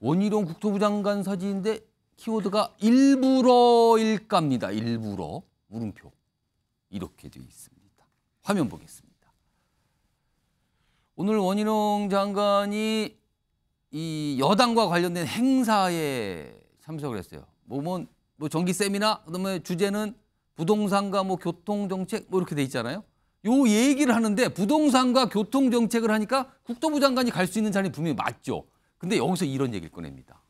원희룡 국토부 장관 사진인데 키워드가 일부러일까입니다. 일부러 물음표 이렇게 되어 있습니다. 화면 보겠습니다. 오늘 원희룡 장관이 이 여당과 관련된 행사에 참석을 했어요. 뭐뭐 뭐 정기 뭐 세미나 그다음에 주제는 부동산과 뭐 교통 정책 뭐 이렇게 돼 있잖아요. 요 얘기를 하는데 부동산과 교통 정책을 하니까 국토부 장관이 갈 수 있는 자리 분명히 맞죠. 근데 여기서 이런 얘기를 꺼냅니다.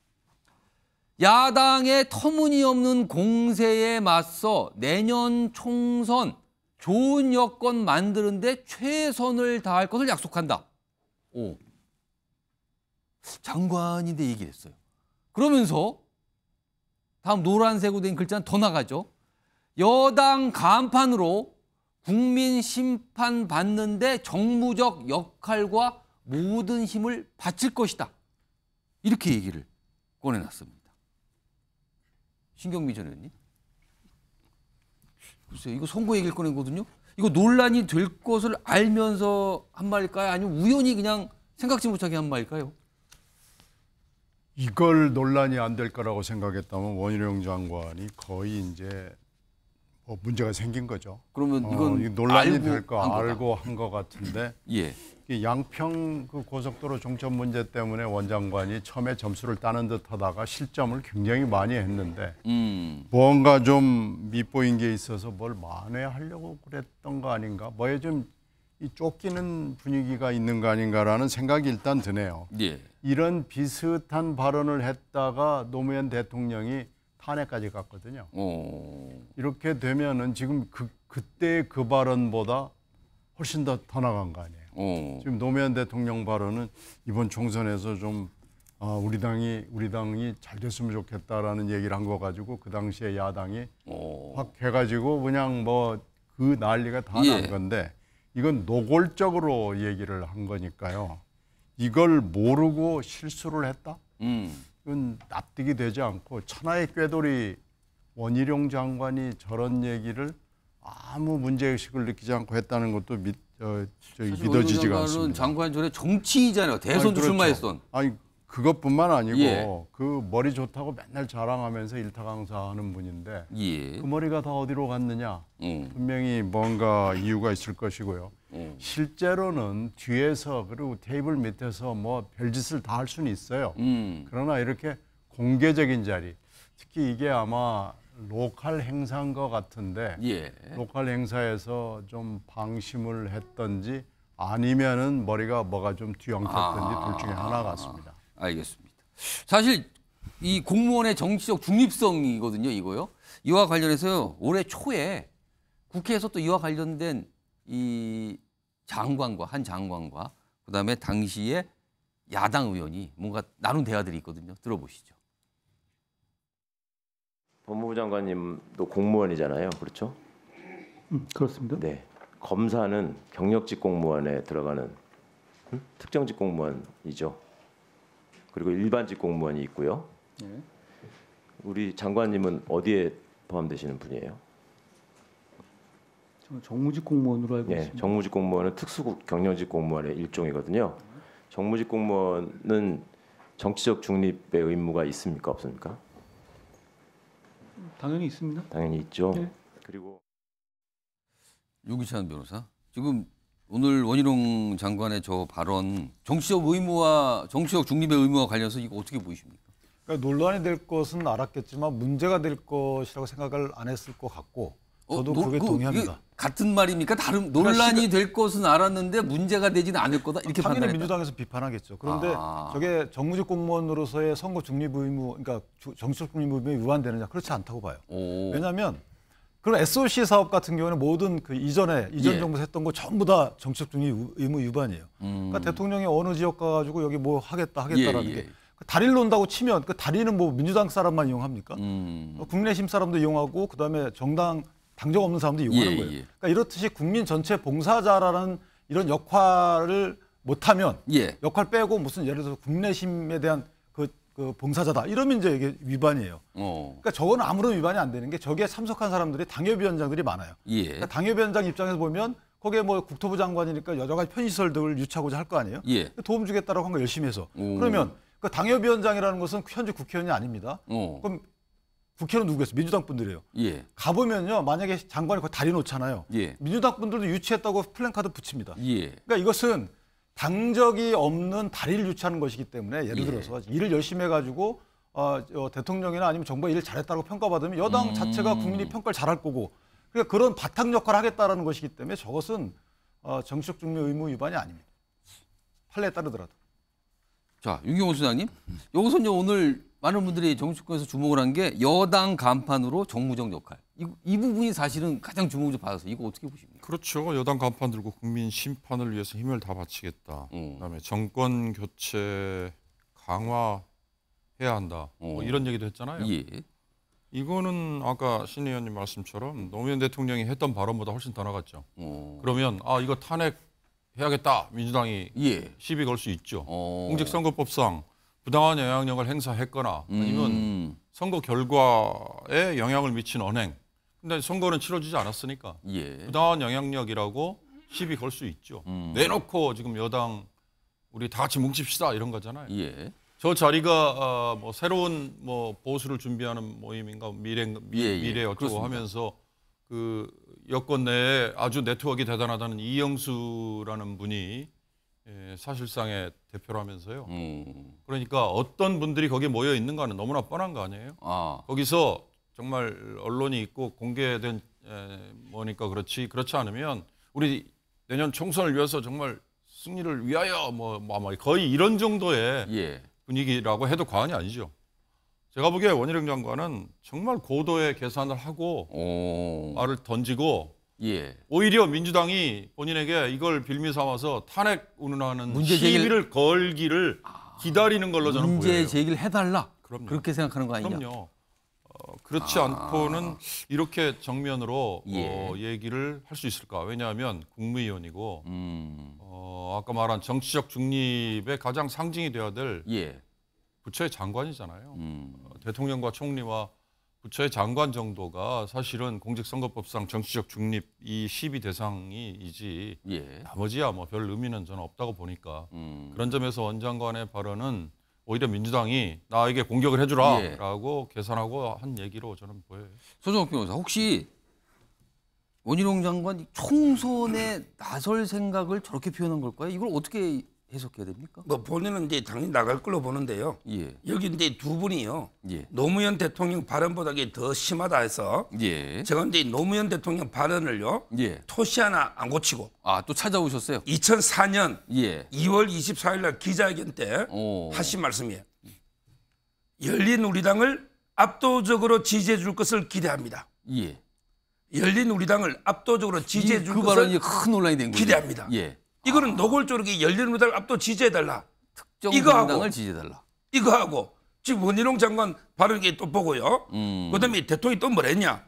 야당의 터무니없는 공세에 맞서 내년 총선 좋은 여건 만드는데 최선을 다할 것을 약속한다. 오. 장관인데 얘기를 했어요. 그러면서 다음 노란색으로 된 글자는 더 나가죠. 여당 간판으로 국민 심판받는데 정무적 역할과 모든 힘을 바칠 것이다. 이렇게 얘기를 꺼내놨습니다. 신경미 전 의원님. 글쎄요. 이거 선거 얘기를 꺼낸거든요. 이거 논란이 될 것을 알면서 한 말일까요? 아니면 우연히 그냥 생각지 못하게 한 말일까요? 이걸 논란이 안 될 거라고 생각했다면 원희룡 장관이 거의 이제 뭐 문제가 생긴 거죠. 그러면 어, 이건 어, 논란이 될 거 알고 한거 같은데. 예. 양평 그 고속도로 종점 문제 때문에 원장관이 처음에 점수를 따는 듯 하다가 실점을 굉장히 많이 했는데 음. 뭔가 좀 밑보인 게 있어서 뭘 만회하려고 그랬던 거 아닌가 뭐에 좀 이 쫓기는 분위기가 있는 거 아닌가라는 생각이 일단 드네요. 예. 이런 비슷한 발언을 했다가 노무현 대통령이 탄핵까지 갔거든요. 오. 이렇게 되면은 지금 그, 그때그 발언보다 훨씬 더, 더 나간 거 아니에요. 어. 지금 노무현 대통령 발언은 이번 총선에서 좀 아, 우리 당이 우리 당이 잘 됐으면 좋겠다라는 얘기를 한 거 가지고 그 당시에 야당이 오. 어. 확 해가지고 그냥 뭐 그 난리가 다난 예. 건데 이건 노골적으로 얘기를 한 거니까요. 이걸 모르고 실수를 했다? 음. 이건 납득이 되지 않고 천하의 꾀돌이 원희룡 장관이 저런 얘기를 아무 문제의식을 느끼지 않고 했다는 것도 믿, 저, 저 믿어지지가 않습니다. 장관 전에 정치이잖아요. 대선 그렇죠. 출마했던. 아니 그것뿐만 아니고 예. 그 머리 좋다고 맨날 자랑하면서 일타 강사하는 분인데 예. 그 머리가 다 어디로 갔느냐? 음. 분명히 뭔가 이유가 있을 것이고요. 음. 실제로는 뒤에서 그리고 테이블 밑에서 뭐 별짓을 다 할 수는 있어요. 음. 그러나 이렇게 공개적인 자리, 특히 이게 아마 로컬 행사인 것 같은데 예. 로컬 행사에서 좀 방심을 했던지 아니면은 머리가 뭐가 좀 뒤엉켰던지 아, 둘 중에 아. 하나 같습니다. 알겠습니다. 사실 이 공무원의 정치적 중립성이거든요, 이거요. 이와 관련해서요, 올해 초에 국회에서 또 이와 관련된 이 장관과 한 장관과 그다음에 당시에 야당 의원이 뭔가 나눈 대화들이 있거든요. 들어보시죠. 법무부 장관님도 공무원이잖아요. 그렇죠? 음, 그렇습니다. 네. 검사는 경력직 공무원에 들어가는 음? 특정직 공무원이죠. 그리고 일반직 공무원이 있고요. 네. 우리 장관님은 어디에 포함되시는 분이에요? 정무직 공무원으로 알고 네, 있습니다. 정무직 공무원은 특수 경력직 공무원의 일종이거든요. 정무직 공무원은 정치적 중립의 의무가 있습니까 없습니까? 당연히 있습니다. 당연히 있죠. 네. 그리고 유기찬 변호사 지금 오늘 원희룡 장관의 저 발언 정치적 의무와 정치적 중립의 의무와 관련해서 이거 어떻게 보이십니까? 그러니까 논란이 될 것은 알았겠지만 문제가 될 것이라고 생각을 안 했을 것 같고 어, 저도 어, 그게 그, 동의합니다. 그 같은 말입니까? 다른 그러니까 논란이 시가... 될 것은 알았는데 문제가 되지는 않을 거다 이렇게 판단했 당연히 민주당에서 비판하겠죠. 그런데 아... 저게 정무직 공무원으로서의 선거 중립 의무, 그러니까 정치적 중립 의무에 위반되느냐 그렇지 않다고 봐요. 오... 왜냐하면 그럼 SOC 사업 같은 경우는 모든 그 이전에 이전 예. 정부 했던 거 전부 다 정치적 중립 의무 위반이에요. 음... 그러니까 대통령이 어느 지역 가가지고 여기 뭐 하겠다 예, 하겠다라는 예, 예. 게 다리를 논다고 치면 그 다리는 뭐 민주당 사람만 이용합니까? 음... 어, 국의힘 사람도 이용하고 그다음에 정당 당적 없는 사람들이 요하는 예, 거예요. 예. 그러니까 이렇듯이 국민 전체 봉사자라는 이런 역할을 못하면 예. 역할 빼고 무슨 예를 들어서 국내심에 대한 그, 그 봉사자다 이러면 이제 이게 위반이에요. 어. 그러니까 저거는 아무런 위반이 안 되는 게저게 참석한 사람들이 당협위원장들이 많아요. 예. 그러니까 당협위원장 입장에서 보면 거기에 뭐 국토부 장관이니까 여러 가지 편의시설 등을 유치하고자 할 거 아니에요. 예. 도움 주겠다라고 한 거 열심히 해서 오. 그러면 그 당협위원장이라는 것은 현재 국회의원이 아닙니다. 오. 어. 그럼 국회는 누구겠어? 민주당 분들이에요. 예. 가보면요, 만약에 장관이 거기 다리 놓잖아요. 예. 민주당 분들도 유치했다고 플랜카드 붙입니다. 예. 그러니까 이것은 당적이 없는 다리를 유치하는 것이기 때문에 예를 예. 들어서 일을 열심히 해가지고 어, 대통령이나 아니면 정부가 일을 잘했다고 평가받으면 여당 음. 자체가 국민이 평가를 잘할 거고 그러니까 그런 바탕 역할을 하겠다는 것이기 때문에 저것은 어, 정치적 중립 의무 위반이 아닙니다. 판례에 따르더라도. 자, 윤경호 수장님, 여기서 이제 오늘 많은 분들이 정치권에서 주목을 한 게 여당 간판으로 정무적 역할. 이, 이 부분이 사실은 가장 주목을 좀받아서 이거 어떻게 보십니까? 그렇죠. 여당 간판 들고 국민 심판을 위해서 힘을 다 바치겠다. 음. 그다음에 정권 교체 강화해야 한다. 뭐 어. 뭐 이런 얘기도 했잖아요. 예. 이거는 아까 신 의원님 말씀처럼 노무현 대통령이 했던 발언보다 훨씬 더 나갔죠. 어. 그러면 아 이거 탄핵 해야겠다 민주당이 예. 시비 걸 수 있죠. 어. 공직선거법상 부당한 영향력을 행사했거나 아니면 음. 선거 결과에 영향을 미친 언행. 근데 선거는 치러지지 않았으니까 예. 부당한 영향력이라고 시비 걸 수 있죠. 음. 내놓고 지금 여당 우리 다 같이 뭉칩시다 이런 거잖아요. 예. 저 자리가 어, 뭐 새로운 뭐 보수를 준비하는 모임인가 미래 미, 예, 예. 미래 어쩌고 하면서 그 여권 내에 아주 네트워크가 대단하다는 이영수라는 분이 예, 사실상의 대표라면서요. 음. 그러니까 어떤 분들이 거기에 모여 있는가는 너무나 뻔한 거 아니에요? 아. 거기서 정말 언론이 있고 공개된 에, 예, 뭐니까 그렇지 그렇지 않으면 우리 내년 총선을 위해서 정말 승리를 위하여 뭐, 뭐, 뭐 거의 이런 정도의 예. 분위기라고 해도 과언이 아니죠. 제가 보기에 원희룡 장관은 정말 고도의 계산을 하고 오. 말을 던지고 예. 오히려 민주당이 본인에게 이걸 빌미 삼아서 탄핵 운운하는 문제 제기를, 시비를 걸기를 아, 기다리는 걸로 저는 문제 보여요. 문제 제기를 해달라. 그럼요. 그렇게 생각하는 거 아니냐. 그럼요. 어, 그렇지 아. 않고는 이렇게 정면으로 어, 예. 어, 얘기를 할 수 있을까? 왜냐하면 국무위원이고 음. 어, 아까 말한 정치적 중립의 가장 상징이 되어야 될 예. 부처의 장관이잖아요. 음. 어, 대통령과 총리와 부처의 장관 정도가 사실은 공직선거법상 정치적 중립 이 시비 대상이지 예. 나머지야 뭐 별 의미는 저는 없다고 보니까 음. 그런 점에서 원장관의 발언은 오히려 민주당이 나에게 공격을 해주라라고 예. 계산하고 한 얘기로 저는 보여요. 소정욱 변호사 혹시 원희룡 장관 총선에 나설 생각을 저렇게 표현한 걸까요? 이걸 어떻게 해석해야 됩니까? 뭐 본인은 이제 당연히 나갈 걸로 보는데요. 예. 여기 이제 두 분이요. 예. 노무현 대통령 발언보다 더 심하다 해서 예. 제가 이제 노무현 대통령 발언을요. 예. 토시 하나 안 고치고. 아, 또 찾아오셨어요? 2004년 예. 2월 24일 날 기자회견 때 오. 하신 말씀이에요. 열린 우리당을 압도적으로 지지해 줄 것을 기대합니다. 예. 열린 우리당을 압도적으로 지지해 줄 그 것을 그 발언이 큰 논란이 된 거죠. 기대합니다. 예. 이거는 아. 노골적으로 열린우리당 압도 지지해달라. 특정 이거하고, 지지해달라. 이거하고 지금 원희룡 장관 발언이 또 보고요. 음. 그다음에 대통령이 또뭘 했냐.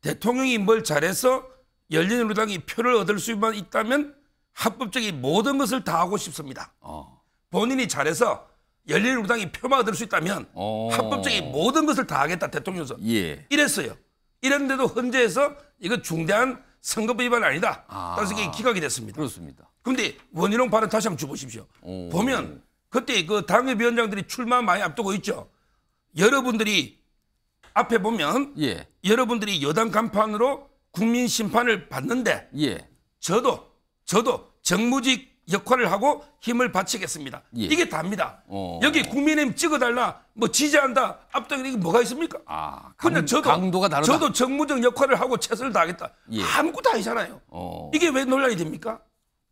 대통령이 뭘 잘해서 열린우리당이 표를 얻을 수만 있다면 합법적인 모든 것을 다 하고 싶습니다. 어. 본인이 잘해서 열린우리당이 표만 얻을 수 있다면 어. 합법적인 모든 것을 다 하겠다 대통령에서 예. 이랬어요. 이랬는데도 헌재에서 이거 중대한 선거법 위반 아니다. 아. 따스게 기각이 됐습니다. 그렇습니다. 근데 원희룡 발언 다시 한번 주보십시오. 보면 그때 그 당협위원장들이 출마 많이 앞두고 있죠. 여러분들이 앞에 보면 예. 여러분들이 여당 간판으로 국민 심판을 받는데 예. 저도 저도 정무직 역할을 하고 힘을 바치겠습니다. 예. 이게 답니다. 어. 여기 국민의힘 찍어달라, 뭐 지지한다, 압도적 이게 뭐가 있습니까? 아, 강, 그냥 저도 강도가 다르다. 저도 정무적 역할을 하고 최선을 다하겠다. 예. 아무것도 아니잖아요. 어. 이게 왜 논란이 됩니까?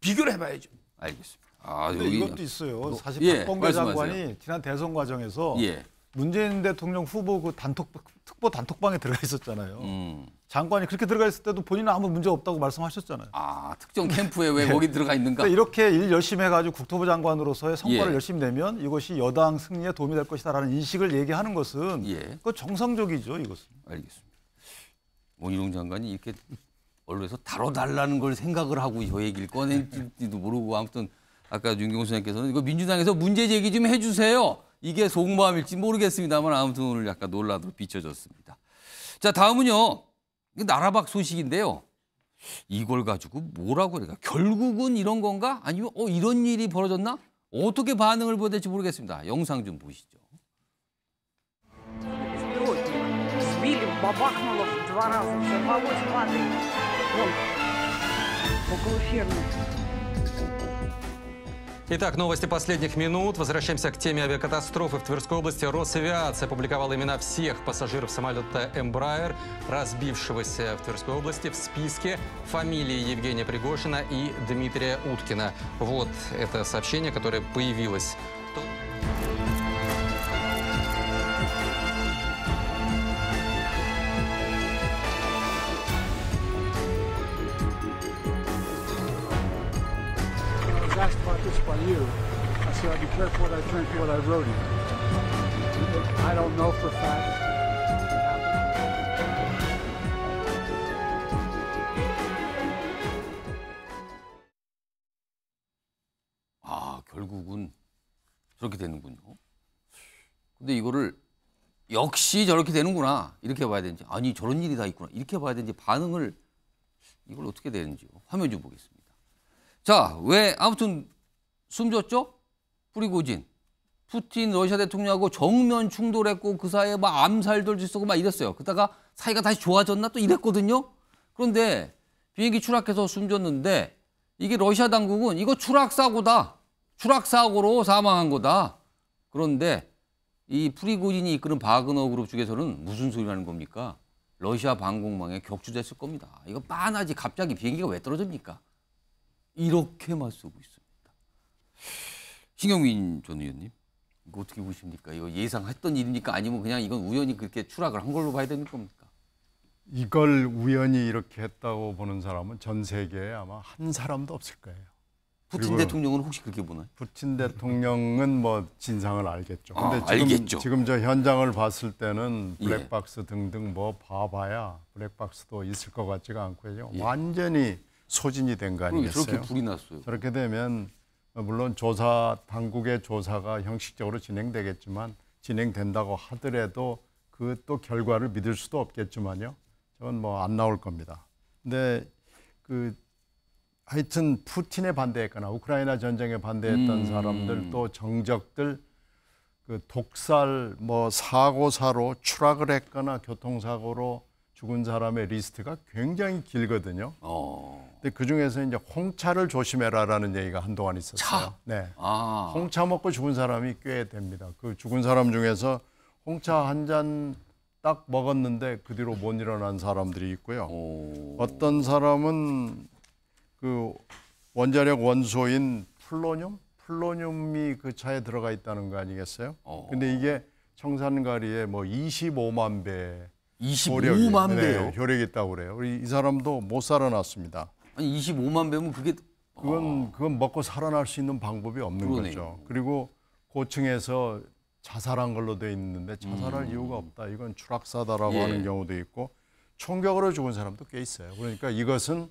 비교를 해봐야죠. 알겠습니다. 아, 근데 여기... 이것도 있어요. 뭐, 사실 예, 박범계 장관이 지난 대선 과정에서 예. 문재인 대통령 후보 그 단톡 특보 단톡방에 들어가 있었잖아요. 음. 장관이 그렇게 들어가 있을 때도 본인은 아무 문제 없다고 말씀하셨잖아요. 아 특정 캠프에 왜 네. 거기 들어가 있는가? 그러니까 이렇게 일 열심히 해가지고 국토부 장관으로서의 성과를 예. 열심히 내면 이것이 여당 승리에 도움이 될 것이다라는 인식을 얘기하는 것은 예. 그 정상적이죠 이것은. 알겠습니다. 원희룡 장관이 이렇게 언론에서 다뤄달라는 걸 생각을 하고 저 얘기를 꺼낼지도 모르고 아무튼 아까 윤경수 장께서는 이거 민주당에서 문제 제기 좀 해주세요. 이게 속마음일지 모르겠습니다만 아무튼 오늘 약간 놀라도록 비춰졌습니다. 자 다음은요. 나라박 소식인데요. 이걸 가지고 뭐라고 그러니까 결국은 이런 건가? 아니면 어 이런 일이 벌어졌나? 어떻게 반응을 보여야 될지 모르겠습니다. 영상 좀 보시죠. 어. Итак, новости последних минут. Возвращаемся к теме авиакатастрофы в Тверской области. Росавиация опубликовала имена всех пассажиров самолета «Эмбраер», разбившегося в Тверской области, в списке фамилии Евгения Пригожина и Дмитрия Уткина. Вот это сообщение, которое появилось you. I said, i l be careful what I drink, what I wrote in. I don't know for fact. 아, 결국은 저렇게 되는군요. 근데 이거를 역시 저렇게 되는구나 이렇게 봐야 되는지 아니 저런 일이 다 있구나 이렇게 봐야 되는지 반응을 이걸 어떻게 되는지 화면 좀 보겠습니다. 자, 왜 아무튼 숨졌죠? 프리고진. 푸틴 러시아 대통령하고 정면 충돌했고 그 사이에 막 암살도 있었고 막 이랬어요. 그러다가 사이가 다시 좋아졌나 또 이랬거든요. 그런데 비행기 추락해서 숨졌는데 이게 러시아 당국은 이거 추락사고다. 추락사고로 사망한 거다. 그런데 이 프리고진이 이끄는 바그너 그룹 쪽에서는 무슨 소리라는 겁니까? 러시아 방공망에 격추됐을 겁니다. 이거 빤하지 갑자기 비행기가 왜 떨어집니까? 이렇게 맞서고 있어. 요 신경민 전 의원님. 이거 어떻게 보십니까? 이거 예상했던 일입니까? 아니면 그냥 이건 우연히 그렇게 추락을 한 걸로 봐야 되는 겁니까? 이걸 우연히 이렇게 했다고 보는 사람은 전 세계에 아마 한 사람도 없을 거예요. 푸틴 대통령은 혹시 그렇게 보나요? 푸틴 대통령은 뭐 진상을 알겠죠. 아, 근데 아, 지금, 알겠죠. 지금 저 현장을 봤을 때는 예. 블랙박스 예. 등등 뭐 봐봐야 블랙박스도 있을 것 같지가 않고요. 예. 완전히 소진이 된 거 아니겠어요? 저렇게 불이 났어요. 저렇게 되면 물론 조사 당국의 조사가 형식적으로 진행되겠지만 진행된다고 하더라도 그 또 결과를 믿을 수도 없겠지만요. 저건 뭐안 나올 겁니다. 근데 그 하여튼 푸틴에 반대했거나 우크라이나 전쟁에 반대했던 음. 사람들 또 정적들 그 독살 뭐 사고사로 추락을 했거나 교통사고로 죽은 사람의 리스트가 굉장히 길거든요. 어. 그 중에서 이제 홍차를 조심해라라는 얘기가 한동안 있었어요. 차? 네. 아. 홍차 먹고 죽은 사람이 꽤 됩니다. 그 죽은 사람 중에서 홍차 한 잔 딱 먹었는데 그 뒤로 못 일어난 사람들이 있고요. 오. 어떤 사람은 그 원자력 원소인 플로늄, 플로늄이 그 차에 들어가 있다는 거 아니겠어요? 오. 어. 근데 이게 청산가리에 뭐 25만 배 25만 효력이, 네, 배요? 네, 효력이 있다고 그래요. 우리 이 사람도 못 살아났습니다. 아니 25만 배면 그게 그건 아. 그건 먹고 살아날 수 있는 방법이 없는 그러네. 거죠. 그리고 고층에서 자살한 걸로 돼 있는데 자살할 음. 이유가 없다. 이건 추락사다라고 예. 하는 경우도 있고 총격으로 죽은 사람도 꽤 있어요. 그러니까 이것은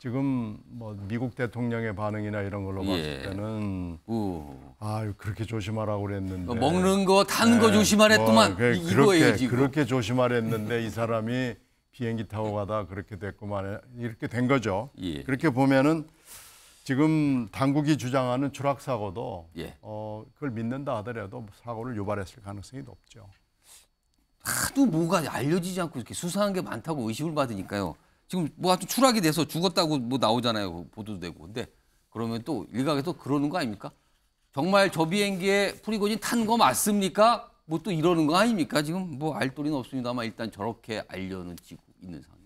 지금 뭐 미국 대통령의 반응이나 이런 걸로 예. 봤을 때는 우. 아 그렇게 조심하라고 그랬는데 먹는 거, 탄거 네. 조심하랬더만 뭐, 그 그렇게, 이거예요 지금. 그렇게 조심하랬는데 이 사람이 비행기 타고 가다 그렇게 됐구만 이렇게 된 거죠. 예. 그렇게 보면은 지금 당국이 주장하는 추락 사고도 예. 어, 그걸 믿는다 하더라도 사고를 유발했을 가능성이 높죠. 하도 뭐가 알려지지 않고 이렇게 수상한 게 많다고 의심을 받으니까요. 지금 뭐 아주 추락이 돼서 죽었다고 뭐 나오잖아요 보도되고 근데 그러면 또 일각에서 그러는 거 아닙니까? 정말 저 비행기에 프리고진 탄거 맞습니까? 뭐또 이러는 거 아닙니까? 지금 뭐 알도리는 없습니다만 일단 저렇게 알려는 지고 있는 상황.